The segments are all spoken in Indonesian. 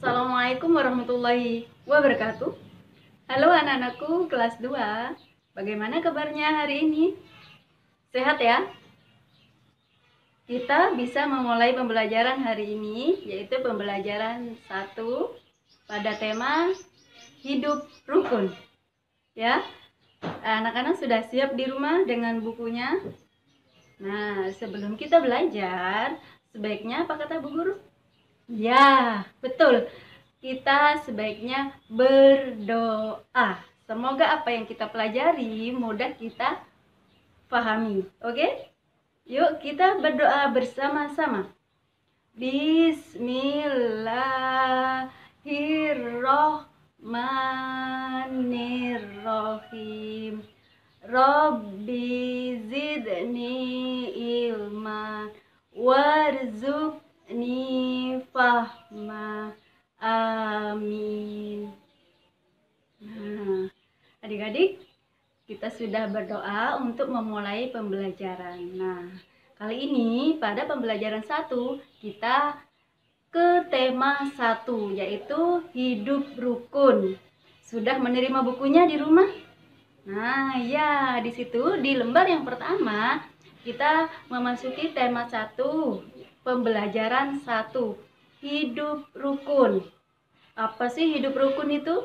Assalamualaikum warahmatullahi wabarakatuh Halo anak-anakku kelas 2 Bagaimana kabarnya hari ini? Sehat ya? Kita bisa memulai pembelajaran hari ini Yaitu pembelajaran 1 Pada tema Hidup Rukun Ya Anak-anak sudah siap di rumah dengan bukunya? Nah, sebelum kita belajar, sebaiknya apa kata Bu Guru? Ya, betul. Kita sebaiknya berdoa. Semoga apa yang kita pelajari mudah kita pahami. Oke? Yuk kita berdoa bersama-sama. Bismillahirrohmanirrohim. Rabbi zidni ilma warzuq ni fahma amin nah adik-adik kita sudah berdoa untuk memulai pembelajaran nah kali ini pada pembelajaran satu kita ke tema satu yaitu hidup rukun sudah menerima bukunya di rumah nah ya di situ di lembar yang pertama kita memasuki tema satu pembelajaran satu hidup rukun apa sih hidup rukun itu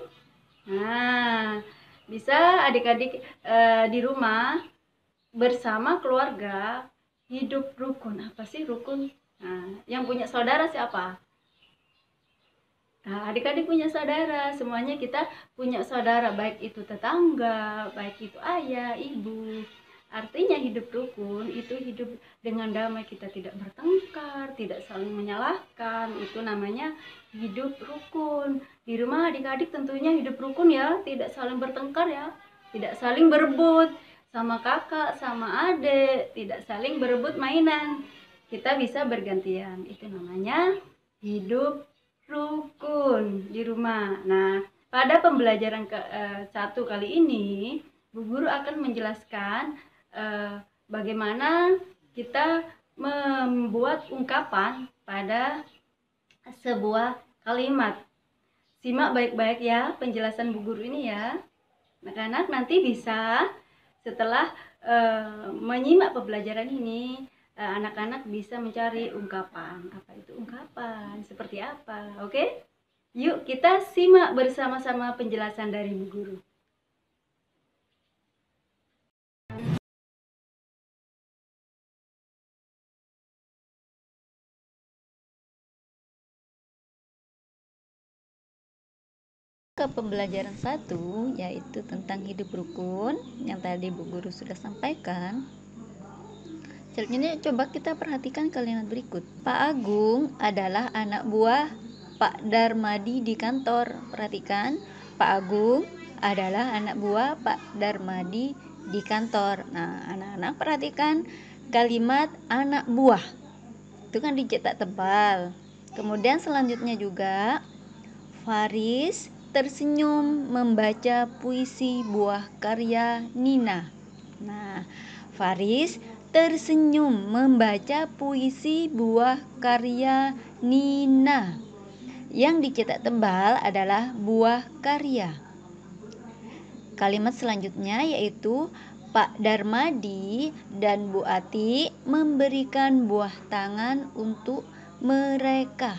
nah bisa adik-adik e, di rumah bersama keluarga hidup rukun apa sih rukun nah, yang punya saudara siapa adik nah, adik-adik punya saudara, semuanya kita punya saudara, baik itu tetangga, baik itu ayah, ibu, Artinya hidup rukun itu hidup dengan damai kita tidak bertengkar, tidak saling menyalahkan. Itu namanya hidup rukun. Di rumah adik-adik tentunya hidup rukun ya, tidak saling bertengkar ya, tidak saling berebut sama kakak, sama adik, tidak saling berebut mainan. Kita bisa bergantian. Itu namanya hidup rukun di rumah. Nah, pada pembelajaran ke, eh, satu kali ini, Bu Guru akan menjelaskan uh, bagaimana kita membuat ungkapan pada sebuah kalimat. Simak baik-baik ya penjelasan Bu Guru ini ya. Anak-anak nanti bisa setelah uh, menyimak pembelajaran ini eh, anak-anak bisa mencari ungkapan apa itu ungkapan seperti apa oke okay? yuk kita simak bersama-sama penjelasan dari bu guru pembelajaran satu yaitu tentang hidup rukun yang tadi Bu Guru sudah sampaikan. Selanjutnya coba kita perhatikan kalimat berikut. Pak Agung adalah anak buah Pak Darmadi di kantor. Perhatikan, Pak Agung adalah anak buah Pak Darmadi di kantor. Nah, anak-anak perhatikan kalimat anak buah. Itu kan dicetak tebal. Kemudian selanjutnya juga Faris tersenyum membaca puisi buah karya Nina. Nah, Faris tersenyum membaca puisi buah karya Nina. Yang dicetak tebal adalah buah karya. Kalimat selanjutnya yaitu Pak Darmadi dan Bu Ati memberikan buah tangan untuk mereka.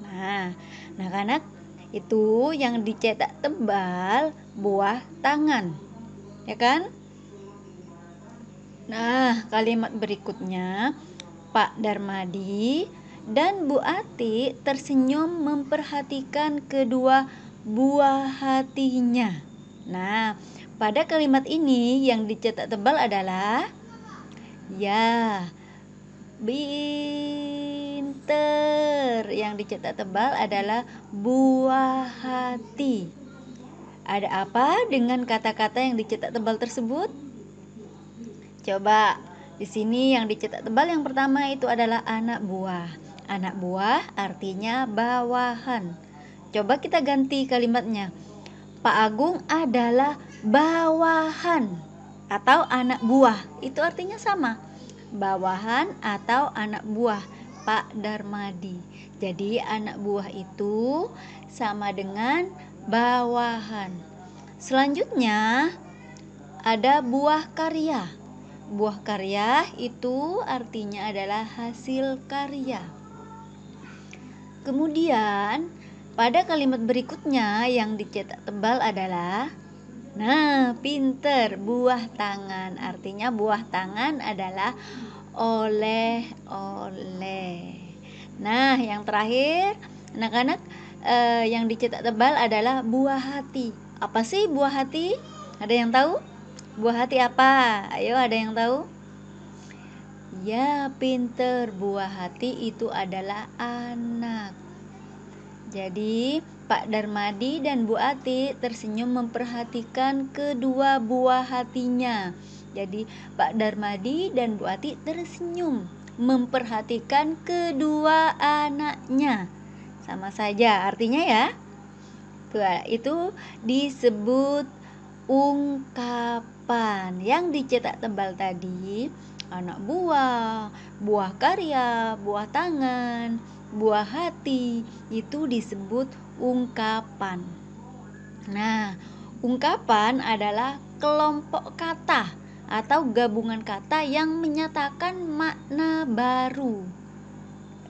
Nah, anak-anak itu yang dicetak tebal buah tangan ya kan nah kalimat berikutnya Pak Darmadi dan Bu Ati tersenyum memperhatikan kedua buah hatinya nah pada kalimat ini yang dicetak tebal adalah ya bi ter yang dicetak tebal adalah buah hati. Ada apa dengan kata-kata yang dicetak tebal tersebut? Coba di sini yang dicetak tebal yang pertama itu adalah anak buah. Anak buah artinya bawahan. Coba kita ganti kalimatnya. Pak Agung adalah bawahan atau anak buah. Itu artinya sama. Bawahan atau anak buah Pak Darmadi. Jadi anak buah itu sama dengan bawahan. Selanjutnya ada buah karya. Buah karya itu artinya adalah hasil karya. Kemudian pada kalimat berikutnya yang dicetak tebal adalah Nah, pinter buah tangan. Artinya buah tangan adalah oleh-oleh. Nah, yang terakhir, anak-anak eh, yang dicetak tebal adalah buah hati. Apa sih buah hati? Ada yang tahu? Buah hati apa? Ayo, ada yang tahu? Ya, pinter buah hati itu adalah anak. Jadi, Pak Darmadi dan Bu Ati tersenyum memperhatikan kedua buah hatinya. Jadi Pak Darmadi dan Bu Ati tersenyum memperhatikan kedua anaknya. Sama saja artinya ya. Itu disebut ungkapan yang dicetak tebal tadi anak buah, buah karya, buah tangan, buah hati itu disebut ungkapan. Nah, ungkapan adalah kelompok kata atau gabungan kata yang menyatakan makna baru.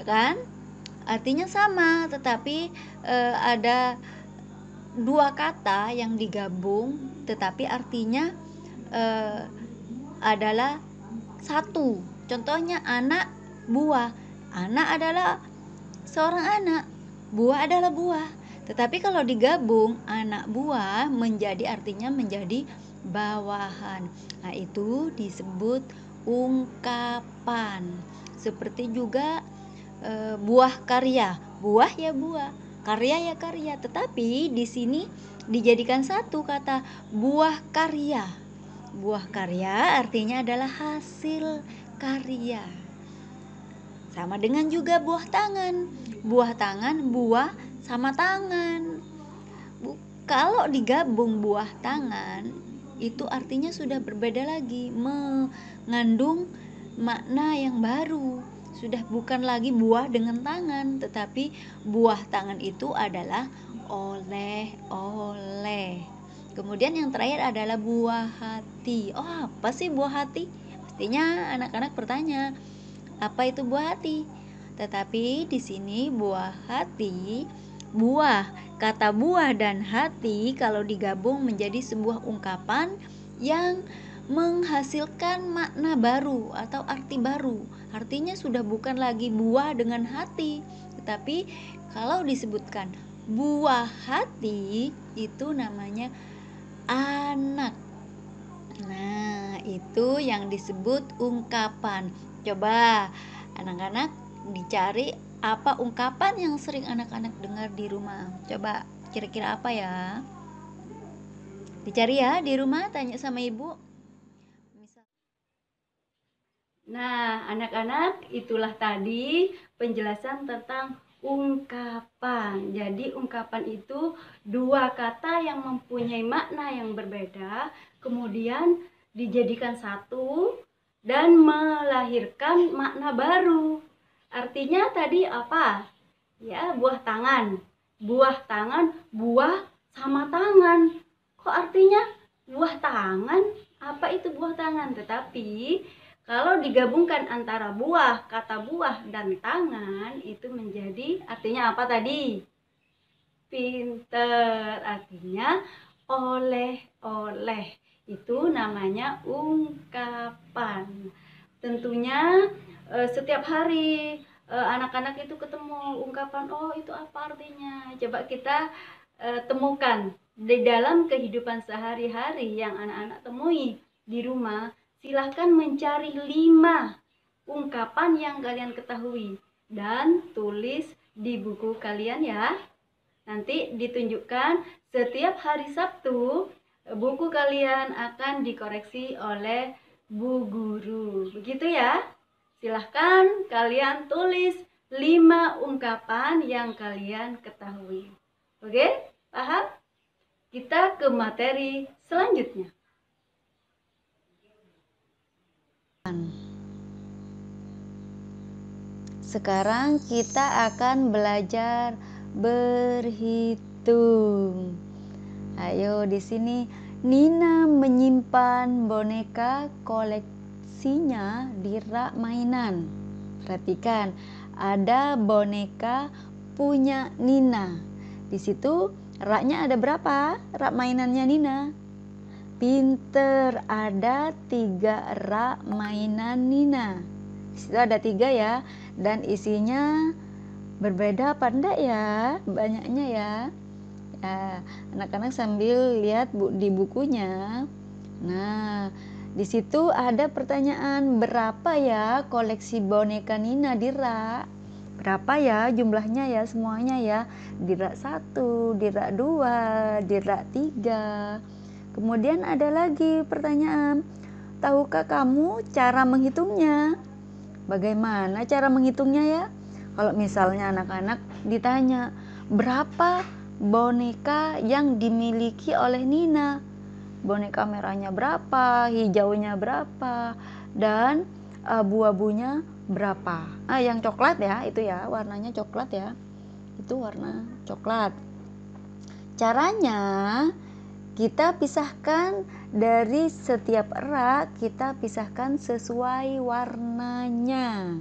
Kan? Artinya sama, tetapi e, ada dua kata yang digabung tetapi artinya e, adalah satu. Contohnya anak buah. Anak adalah seorang anak, buah adalah buah. Tetapi kalau digabung anak buah menjadi artinya menjadi bawahan. Nah, itu disebut ungkapan. Seperti juga e, buah karya. Buah ya buah, karya ya karya. Tetapi di sini dijadikan satu kata buah karya. Buah karya artinya adalah hasil karya. Sama dengan juga buah tangan. Buah tangan, buah sama tangan. Bu, kalau digabung buah tangan itu artinya sudah berbeda lagi mengandung makna yang baru sudah bukan lagi buah dengan tangan tetapi buah tangan itu adalah oleh oleh kemudian yang terakhir adalah buah hati oh apa sih buah hati pastinya anak-anak bertanya apa itu buah hati tetapi di sini buah hati buah. Kata buah dan hati kalau digabung menjadi sebuah ungkapan yang menghasilkan makna baru atau arti baru. Artinya sudah bukan lagi buah dengan hati, tetapi kalau disebutkan buah hati itu namanya anak. Nah, itu yang disebut ungkapan. Coba anak-anak dicari apa ungkapan yang sering anak-anak dengar di rumah? Coba kira-kira apa ya? Dicari ya di rumah, tanya sama ibu. Nah, anak-anak, itulah tadi penjelasan tentang ungkapan. Jadi, ungkapan itu dua kata yang mempunyai makna yang berbeda, kemudian dijadikan satu dan melahirkan makna baru. Artinya tadi apa? Ya, buah tangan. Buah tangan, buah sama tangan. Kok artinya buah tangan? Apa itu buah tangan? Tetapi kalau digabungkan antara buah, kata buah dan tangan itu menjadi artinya apa tadi? Pinter. Artinya oleh-oleh. Itu namanya ungkapan. Tentunya Eh, setiap hari eh, anak-anak itu ketemu ungkapan oh itu apa artinya coba kita eh, temukan di dalam kehidupan sehari-hari yang anak-anak temui di rumah silahkan mencari lima ungkapan yang kalian ketahui dan tulis di buku kalian ya nanti ditunjukkan setiap hari Sabtu buku kalian akan dikoreksi oleh bu guru begitu ya Silahkan kalian tulis lima ungkapan yang kalian ketahui. Oke, paham? Kita ke materi selanjutnya. Sekarang kita akan belajar berhitung. Ayo di sini Nina menyimpan boneka kolektif isinya di rak mainan. Perhatikan, ada boneka punya Nina. Di situ raknya ada berapa? Rak mainannya Nina. Pinter, ada tiga rak mainan Nina. Di situ ada tiga ya, dan isinya berbeda apa enggak ya? Banyaknya ya. ya anak-anak ya, sambil lihat bu, di bukunya. Nah, di situ ada pertanyaan, berapa ya koleksi boneka Nina di rak? Berapa ya jumlahnya ya semuanya ya? Di rak 1, di rak 2, di rak 3. Kemudian ada lagi pertanyaan, tahukah kamu cara menghitungnya? Bagaimana cara menghitungnya ya? Kalau misalnya anak-anak ditanya, berapa boneka yang dimiliki oleh Nina? boneka merahnya berapa, hijaunya berapa, dan uh, buah-buahnya berapa. Ah, yang coklat ya, itu ya, warnanya coklat ya. Itu warna coklat. Caranya kita pisahkan dari setiap rak, kita pisahkan sesuai warnanya.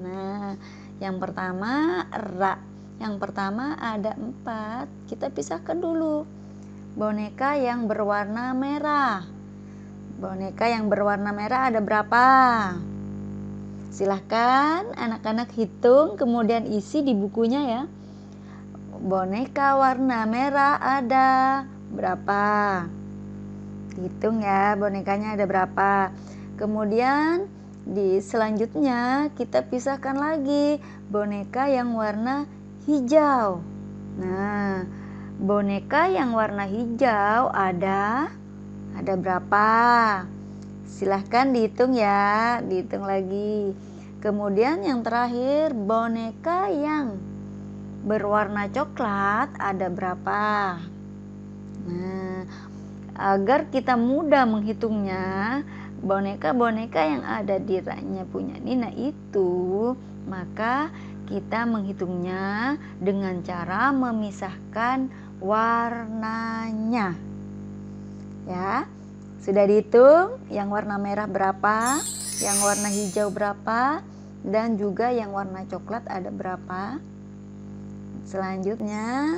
Nah, yang pertama rak. Yang pertama ada empat, kita pisahkan dulu boneka yang berwarna merah. Boneka yang berwarna merah ada berapa? Silahkan anak-anak hitung kemudian isi di bukunya ya. Boneka warna merah ada berapa? Hitung ya bonekanya ada berapa. Kemudian di selanjutnya kita pisahkan lagi boneka yang warna hijau. Nah, Boneka yang warna hijau ada ada berapa? Silahkan dihitung ya, dihitung lagi. Kemudian yang terakhir boneka yang berwarna coklat ada berapa? Nah, agar kita mudah menghitungnya, boneka-boneka yang ada di raknya punya Nina itu, maka kita menghitungnya dengan cara memisahkan warnanya. Ya. Sudah dihitung yang warna merah berapa, yang warna hijau berapa, dan juga yang warna coklat ada berapa. Selanjutnya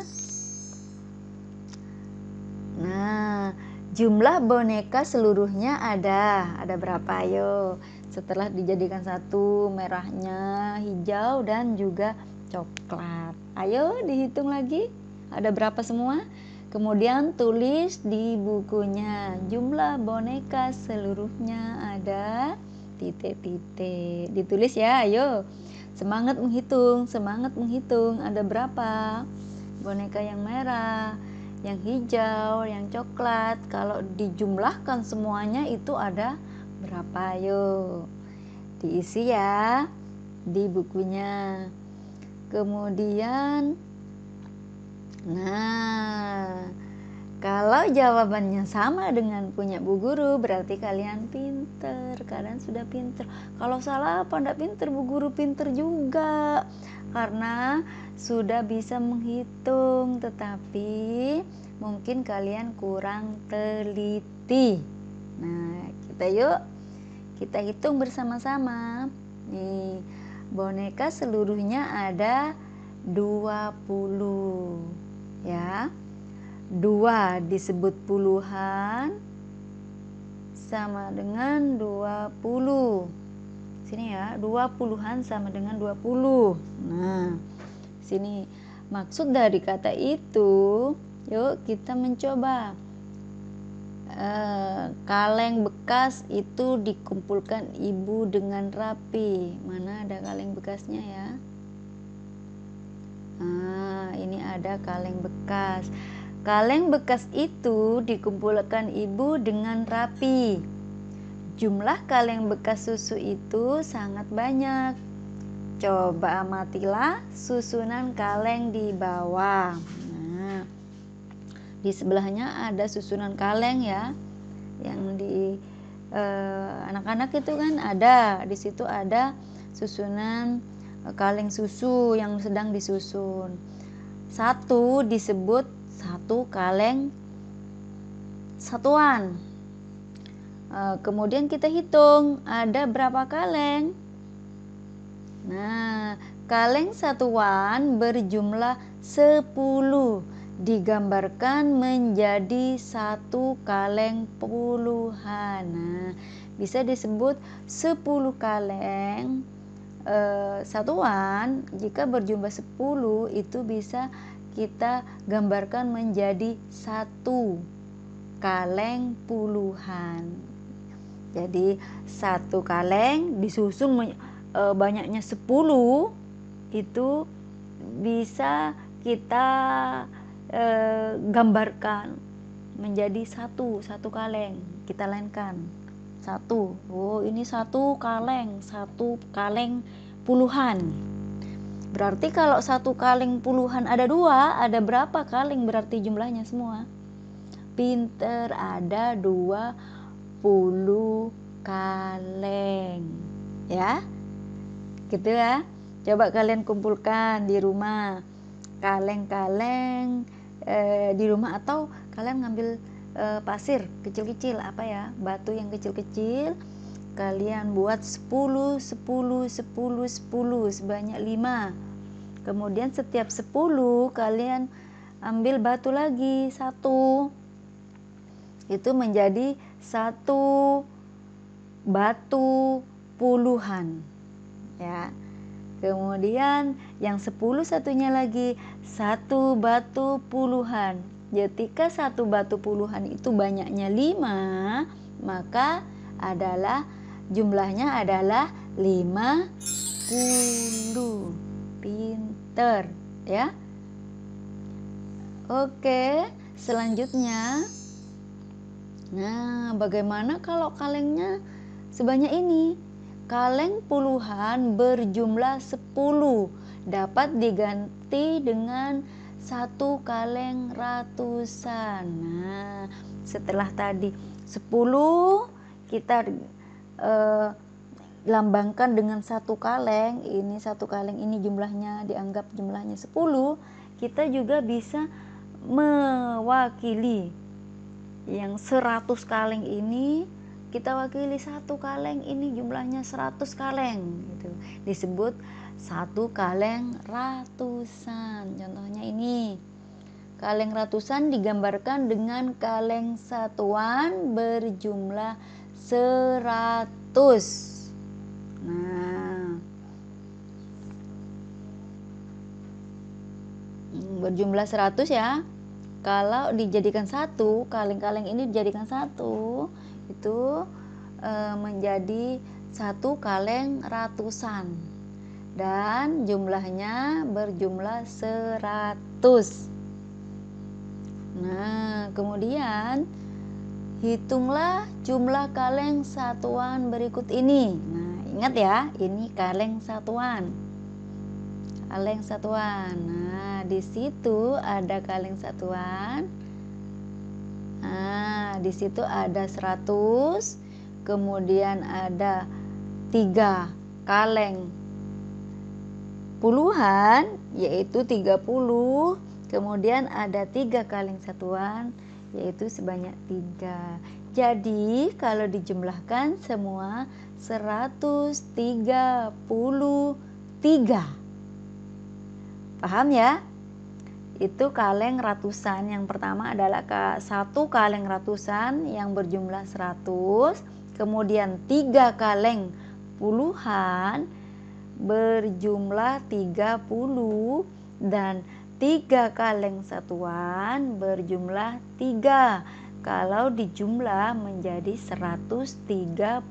Nah, jumlah boneka seluruhnya ada. Ada berapa? Ayo. Setelah dijadikan satu, merahnya, hijau dan juga coklat. Ayo dihitung lagi. Ada berapa semua? Kemudian tulis di bukunya jumlah boneka seluruhnya ada titik-titik. Ditulis ya, ayo. Semangat menghitung, semangat menghitung. Ada berapa? Boneka yang merah, yang hijau, yang coklat. Kalau dijumlahkan semuanya itu ada berapa? Ayo. Diisi ya di bukunya. Kemudian Nah, kalau jawabannya sama dengan punya bu guru, berarti kalian pinter. Kalian sudah pinter. Kalau salah apa ndak pinter, bu guru pinter juga. Karena sudah bisa menghitung, tetapi mungkin kalian kurang teliti. Nah, kita yuk kita hitung bersama-sama. Nih, boneka seluruhnya ada 20 ya. Dua disebut puluhan sama dengan dua puluh. Sini ya, dua puluhan sama dengan dua puluh. Nah, sini maksud dari kata itu, yuk kita mencoba. E, kaleng bekas itu dikumpulkan ibu dengan rapi. Mana ada kaleng bekasnya ya? ah, ini ada kaleng bekas kaleng bekas itu dikumpulkan ibu dengan rapi jumlah kaleng bekas susu itu sangat banyak coba amatilah susunan kaleng di bawah nah, di sebelahnya ada susunan kaleng ya yang di eh, anak-anak eh, anak -anak itu kan ada di situ ada susunan Eh, kaleng susu yang sedang disusun. Satu disebut satu kaleng satuan. Eh, kemudian kita hitung ada berapa kaleng. Nah, kaleng satuan berjumlah 10 digambarkan menjadi satu kaleng puluhan. Nah, bisa disebut 10 kaleng Eh, satuan jika berjumlah 10 itu bisa kita gambarkan menjadi satu kaleng puluhan. Jadi satu kaleng disusun e, banyaknya 10 itu bisa kita e, gambarkan menjadi satu satu kaleng kita lainkan satu oh ini satu kaleng satu kaleng puluhan berarti kalau satu kaleng puluhan ada dua ada berapa kaleng berarti jumlahnya semua pinter ada dua puluh kaleng ya gitu ya coba kalian kumpulkan di rumah kaleng-kaleng eh, di rumah atau kalian ngambil e, pasir kecil-kecil apa ya batu yang kecil-kecil kalian buat 10 10 10 10 sebanyak 5 kemudian setiap 10 kalian ambil batu lagi satu itu menjadi satu batu puluhan ya kemudian yang sepuluh satunya lagi satu batu puluhan jika satu batu puluhan itu banyaknya lima, maka adalah jumlahnya adalah lima puluh. Pinter, ya. Oke, selanjutnya Nah, bagaimana kalau kalengnya sebanyak ini? Kaleng puluhan berjumlah 10 dapat diganti dengan satu kaleng ratusan. Nah, setelah tadi 10 kita eh, lambangkan dengan satu kaleng, ini satu kaleng ini jumlahnya dianggap jumlahnya 10, kita juga bisa mewakili yang 100 kaleng ini kita wakili satu kaleng ini jumlahnya 100 kaleng gitu. disebut satu kaleng ratusan contohnya ini kaleng ratusan digambarkan dengan kaleng satuan berjumlah 100 nah hmm, berjumlah 100 ya kalau dijadikan satu kaleng-kaleng ini dijadikan satu itu e, menjadi satu kaleng ratusan dan jumlahnya berjumlah seratus. nah kemudian hitunglah jumlah kaleng satuan berikut ini nah ingat ya ini kaleng satuan kaleng satuan nah di situ ada kaleng satuan Nah, di situ ada 100, kemudian ada 3 kaleng puluhan yaitu 30, kemudian ada 3 kaleng satuan yaitu sebanyak 3. Jadi, kalau dijumlahkan semua 133. Paham ya? itu kaleng ratusan yang pertama adalah satu kaleng ratusan yang berjumlah 100 kemudian tiga kaleng puluhan berjumlah 30 dan tiga kaleng satuan berjumlah tiga. kalau dijumlah menjadi 133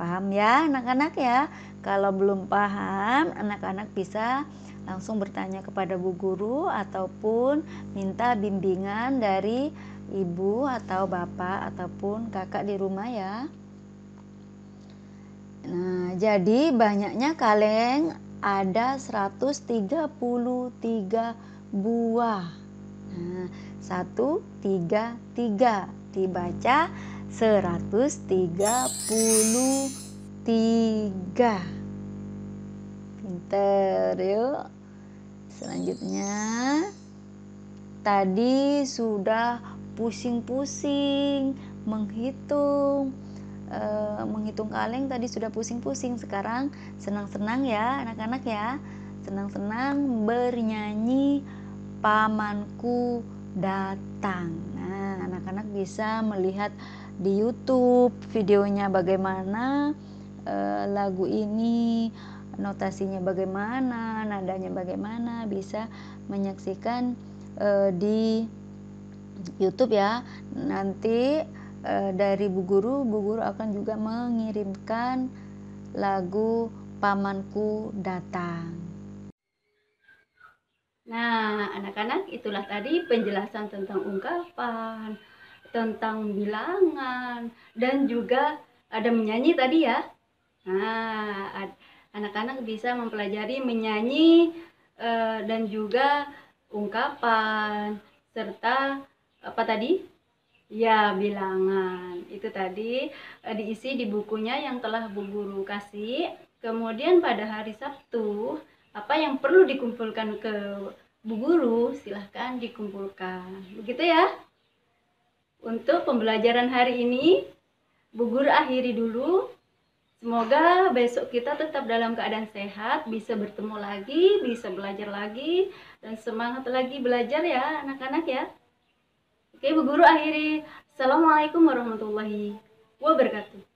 paham ya anak-anak ya kalau belum paham, anak-anak bisa langsung bertanya kepada bu guru ataupun minta bimbingan dari ibu atau bapak ataupun kakak di rumah ya. Nah, jadi banyaknya kaleng ada 133 buah. Nah, tiga dibaca 133 tiga pinter yuk selanjutnya tadi sudah pusing-pusing menghitung e, menghitung kaleng tadi sudah pusing-pusing sekarang senang-senang ya anak-anak ya senang-senang bernyanyi pamanku datang nah anak-anak bisa melihat di YouTube videonya bagaimana Eh, lagu ini notasinya bagaimana, nadanya bagaimana bisa menyaksikan eh, di YouTube ya. Nanti eh, dari Bu Guru, Bu Guru akan juga mengirimkan lagu Pamanku Datang. Nah, anak-anak, itulah tadi penjelasan tentang ungkapan, tentang bilangan, dan juga ada menyanyi tadi ya. Nah, anak-anak bisa mempelajari menyanyi uh, dan juga ungkapan serta apa tadi? Ya, bilangan. Itu tadi uh, diisi di bukunya yang telah Bu Guru kasih. Kemudian pada hari Sabtu, apa yang perlu dikumpulkan ke Bu Guru silahkan dikumpulkan. Begitu ya. Untuk pembelajaran hari ini, Bu Guru akhiri dulu. Semoga besok kita tetap dalam keadaan sehat, bisa bertemu lagi, bisa belajar lagi, dan semangat lagi belajar ya anak-anak ya. Oke, Bu Guru akhiri. Assalamualaikum warahmatullahi wabarakatuh.